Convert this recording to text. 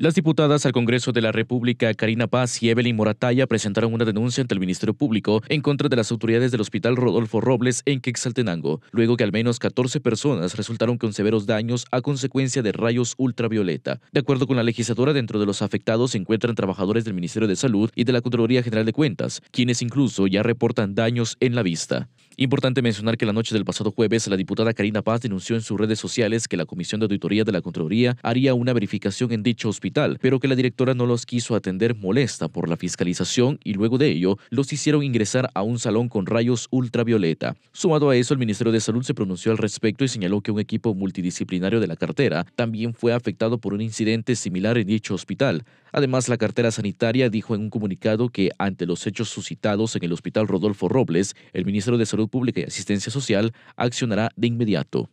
Las diputadas al Congreso de la República Karina Paz y Evelyn Morataya presentaron una denuncia ante el Ministerio Público en contra de las autoridades del Hospital Rodolfo Robles en Quexaltenango, luego que al menos 14 personas resultaron con severos daños a consecuencia de rayos ultravioleta. De acuerdo con la legislatura, dentro de los afectados se encuentran trabajadores del Ministerio de Salud y de la Contraloría General de Cuentas, quienes incluso ya reportan daños en la vista. Importante mencionar que la noche del pasado jueves, la diputada Karina Paz denunció en sus redes sociales que la Comisión de Auditoría de la Contraloría haría una verificación en dicho hospital, pero que la directora no los quiso atender molesta por la fiscalización y luego de ello los hicieron ingresar a un salón con rayos ultravioleta. Sumado a eso, el Ministerio de Salud se pronunció al respecto y señaló que un equipo multidisciplinario de la cartera también fue afectado por un incidente similar en dicho hospital, Además, la cartera sanitaria dijo en un comunicado que ante los hechos suscitados en el Hospital Rodolfo Robles, el ministro de Salud Pública y Asistencia Social accionará de inmediato.